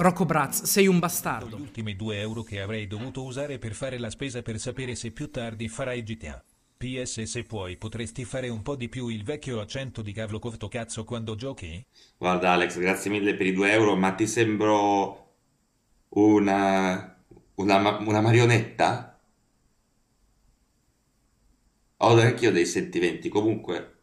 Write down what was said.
Rocco Braz, sei un bastardo. Gli ultimi due euro che avrei dovuto usare per fare la spesa per sapere se più tardi farai GTA. PS se puoi potresti fare un po' di più il vecchio accento di Cavlo Cofto cazzo quando giochi? Guarda Alex, grazie mille per i due euro, ma ti sembro una, una, una marionetta? Ho anch'io dei sentimenti, comunque